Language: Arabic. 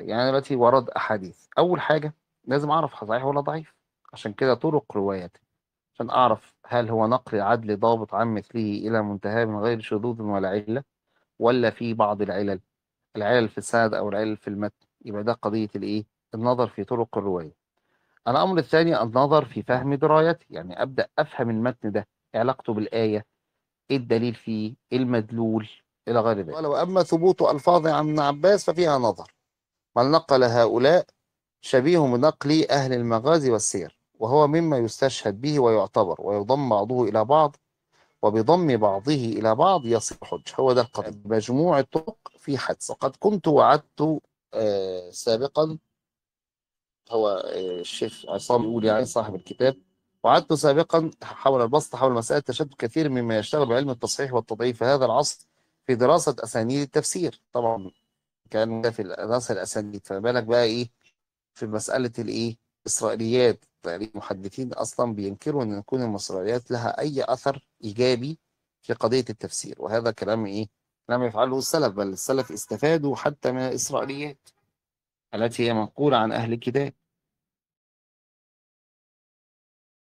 يعني أنا دلوقتي ورد أحاديث أول حاجة لازم أعرف صحيح ولا ضعيف عشان كده طرق روايته عشان أعرف هل هو نقل عدل ضابط عن مثله إلى منتهاه من غير شذوذ ولا علة ولا في بعض العلل العلل في السند أو العلل في المتن يبقى ده قضية الإيه النظر في طرق الرواية الأمر الثاني النظر في فهم درايته يعني أبدأ أفهم المتن ده إيه علاقته بالآية إيه الدليل فيه إيه المدلول إلى غير ذلك ولو أما ثبوت ألفاظ عن ابن عباس ففيها نظر من نقل هؤلاء شبيه بنقل أهل المغازي والسير وهو مما يستشهد به ويعتبر ويضم بعضه إلى بعض وبضم بعضه إلى بعض يصل الحج هو ده القدر نعم. مجموع الطرق في حدث قد كنت وعدت آه، سابقا هو آه، الشيخ عصام يقول يعني صاحب الكتاب وعدت سابقا حول البسط حول مسألة تشدد كثير مما يشتغل بعلم التصحيح والتضعيف في هذا العصر في دراسة أسانيد التفسير طبعا كان ده في نص الاسانيد فما بالك بقى ايه في مساله الايه اسرائيليات يعني المحدثين اصلا بينكروا ان تكون المصريات لها اي اثر ايجابي في قضيه التفسير وهذا كلام ايه لم يفعله السلف بل السلف استفادوا حتى من الاسرائيليات التي هي منقوله عن اهل الكتاب